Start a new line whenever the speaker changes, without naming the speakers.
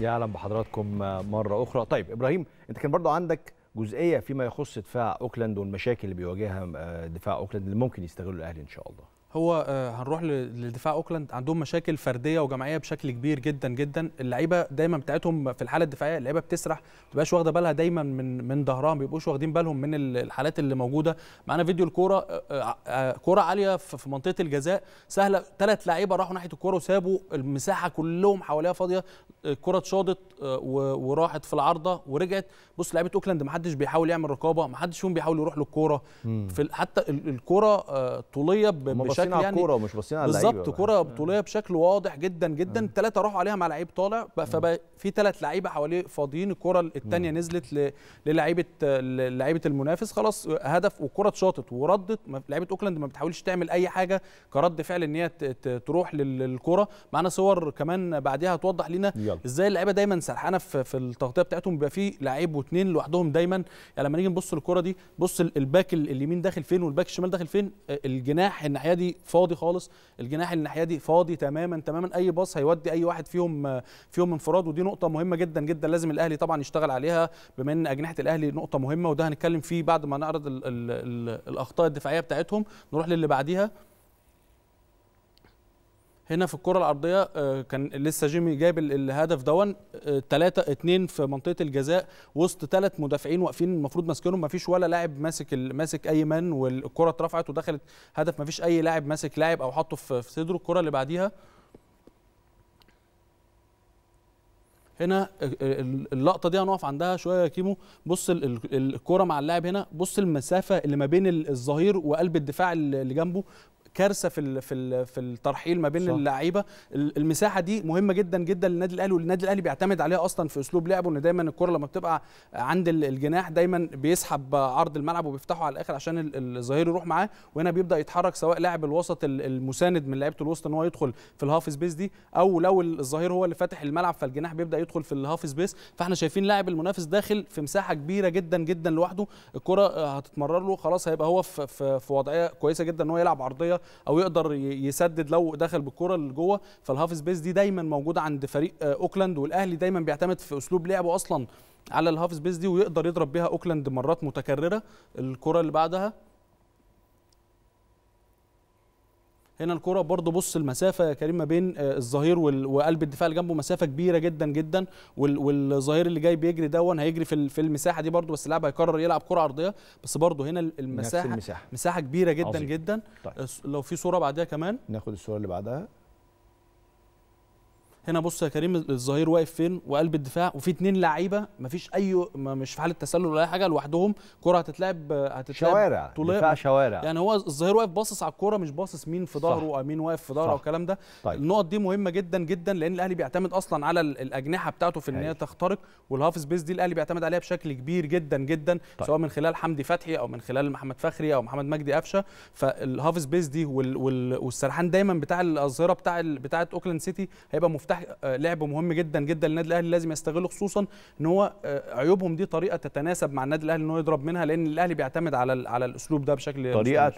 يعلم بحضراتكم مره اخرى طيب ابراهيم انت كان برضو عندك جزئيه فيما يخص دفاع اوكلاند والمشاكل اللي بيواجهها آه، دفاع اوكلاند اللي ممكن يستغله الاهلي ان شاء الله هو آه، هنروح لدفاع اوكلاند عندهم مشاكل فرديه وجماعيه بشكل كبير جدا جدا اللعيبه دايما بتاعتهم في الحاله الدفاعيه اللعيبه بتسرح ما بتبقاش واخده بالها دايما من من ظهرها ما بيبقوش واخدين بالهم من الحالات اللي موجوده معانا فيديو الكوره آه، آه، كوره عاليه في منطقه الجزاء سهله ثلاث لعيبه راحوا ناحيه الكوره وسابوا المساحه كلهم حواليها فاضيه الكره اتشاطت وراحت في العارضه ورجعت بص لعيبه اوكلاند ما حدش بيحاول يعمل رقابه ما حدش فيهم بيحاول يروح للكوره حتى الكوره طوليه بشكل باصين على الكوره مش ومش باصين على اللعيبه بالظبط كوره بطوليه بشكل واضح جدا جدا ثلاثه راحوا عليها مع لعيب طالع فبقى في ثلاث لعيبه حواليه فاضيين الكوره الثانيه نزلت للعيبه لعيبه المنافس خلاص هدف والكوره اتشاطت وردت لعيبه اوكلاند ما بتحاولش تعمل اي حاجه كرد فعل ان هي تروح للكوره معانا صور كمان بعدها توضح لنا ازاي اللعيبه دايما سرحانه في التغطيه بتاعتهم بيبقى في لعيب واثنين لوحدهم دايما يعني لما نيجي نبص للكوره دي بص الباك اليمين داخل فين والباك الشمال داخل فين آه، الجناح الناحيه دي فاضي خالص الجناح الناحيه دي فاضي تماما تماما اي باص هيودي اي واحد فيهم فيهم انفراد ودي نقطه مهمه جدا جدا لازم الاهلي طبعا يشتغل عليها بما ان اجنحه الاهلي نقطه مهمه وده هنتكلم فيه بعد ما نعرض الاخطاء الدفاعيه بتاعتهم نروح للي بعديها هنا في الكره الارضيه آه، كان لسه جيمي جايب الهدف دون 3 آه، 2 في منطقه الجزاء وسط ثلاث مدافعين واقفين المفروض ماسكينهم ما فيش ولا لاعب ماسك ماسك اي مان والكره اترفعت ودخلت هدف ما فيش اي لاعب ماسك لاعب او حاطه في صدره الكره اللي بعديها هنا آه، اللقطه دي هنقف عندها شويه يا كيمو بص الكوره مع اللاعب هنا بص المسافه اللي ما بين الظهير وقلب الدفاع اللي جنبه كارثه في في في الترحيل ما بين اللعيبه المساحه دي مهمه جدا جدا للنادي الاهلي والنادي الاهلي بيعتمد عليها اصلا في اسلوب لعبه ان دايما الكره لما بتبقى عند الجناح دايما بيسحب عرض الملعب وبيفتحه على الاخر عشان الظهير يروح معاه وهنا بيبدا يتحرك سواء لاعب الوسط المساند من لعيبه الوسط ان هو يدخل في الهاف سبيس دي او لو الظهير هو اللي فاتح الملعب فالجناح بيبدا يدخل في الهاف سبيس فاحنا شايفين لاعب المنافس داخل في مساحه كبيره جدا جدا لوحده الكره هتتمرر له خلاص هيبقى هو في, في وضعيه كويسه جدا ان هو يلعب عرضيه او يقدر يسدد لو دخل بالكره لجوه فالهاف سبيس دي دايما موجوده عند فريق آه، اوكلاند والاهلي دايما بيعتمد في اسلوب لعبه اصلا على الهاف سبيس دي ويقدر يضرب بيها اوكلاند مرات متكرره الكره اللي بعدها هنا الكره برضو بص المسافه يا كريم ما بين آه، الظهير وقلب الدفاع اللي جنبه مسافه كبيره جدا جدا والظهير اللي جاي بيجري دون هيجري في في المساحه دي برضو بس اللاعب هيقرر يلعب كره عرضية بس برضو هنا المساحه المساحه مساحه كبيره جدا عظيم. جدا طيب. لو في صوره بعدها كمان ناخد الصوره اللي بعدها هنا بص يا كريم الظهير واقف فين وقلب الدفاع وفي اثنين لعيبه مفيش اي مش في حاله تسلل ولا اي حاجه لوحدهم كره هتتلعب هتتلعب شوارع دفاع شوارع يعني هو الظهير واقف باصص على الكوره مش باصص مين في ظهره او مين واقف في ظهره والكلام ده طيب. النقط دي مهمه جدا جدا لان الاهلي بيعتمد اصلا على الاجنحه بتاعته في ان هي أيوه. تخترق والهاف سبيس دي الاهلي بيعتمد عليها بشكل كبير جدا جدا طيب. سواء من خلال حمدي فتحي او من خلال محمد فخري او محمد مجدي قفشه فالهاف سبيس دي وال... وال... والسرحان دايما بتاع الاظهره بتاع بتاعه اوكلاند سيتي هيبقى مفتاح مفتاح آه، لعب مهم جدا جدا للنادي الاهلي لازم يستغله خصوصا ان هو آه، عيوبهم دي طريقه تتناسب مع النادي الاهلي ان هو يضرب منها لان الاهلي بيعتمد على على الاسلوب ده بشكل طريقه